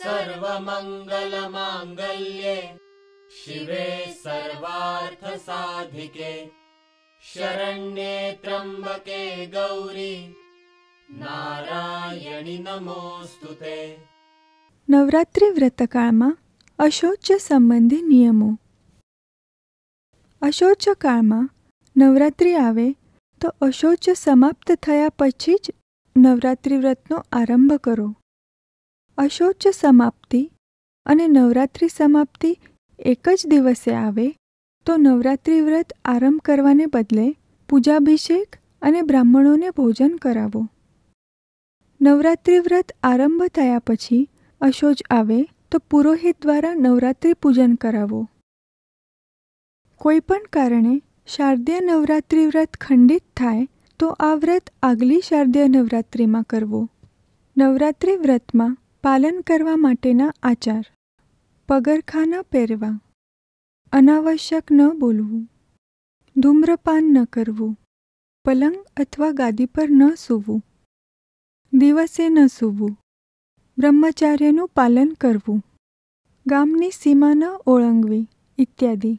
सर्वमङ्गलमाङ्गल्ये शिवे सर्वार्थसाधिके शरण्ये त्र्यम्बके गौरी नारायणि नमोऽस्तु ते नवरात्रिव्रतकाळमा अशौच सम्बन्धी नियमो अशौचकाळमा नवरात्रि आवे તો અશૌચ समाप्त થયા પછી જ નવરાત્રિ વ્રતનો આરંભ અશૌચ સમાપ્તિ અને નવરાત્રિ સમાપ્તિ એક જ દિવસે આવે તો નવરાત્રિ વ્રત આરંભ કરવાને બદલે પૂજાભિષેક અને બ્રાહ્મણોને ભોજન કરાવો નવરાત્રિ વ્રત આરંભ થયા પછી અશોજ આવે તો પુરોહિત દ્વારા નવરાત્રિ પૂજન કરાવો કોઈપણ કારણે શારદીય નવરાત્રિ વ્રત ખંડિત થાય તો આ વ્રત આગલી શારદીય નવરાત્રિમાં કરવો નવરાત્રિ વ્રતમાં પાલન કરવા માટેના આચાર પગરખાં ન પહેરવા અનાવશ્યક ન બોલવું ધૂમ્રપાન ન કરવું પલંગ અથવા ગાદી પર ન સૂવું દિવસે ન સૂવું બ્રહ્મચાર્યનું પાલન કરવું ગામની સીમા ન ઓળંગવી ઇત્યાદિ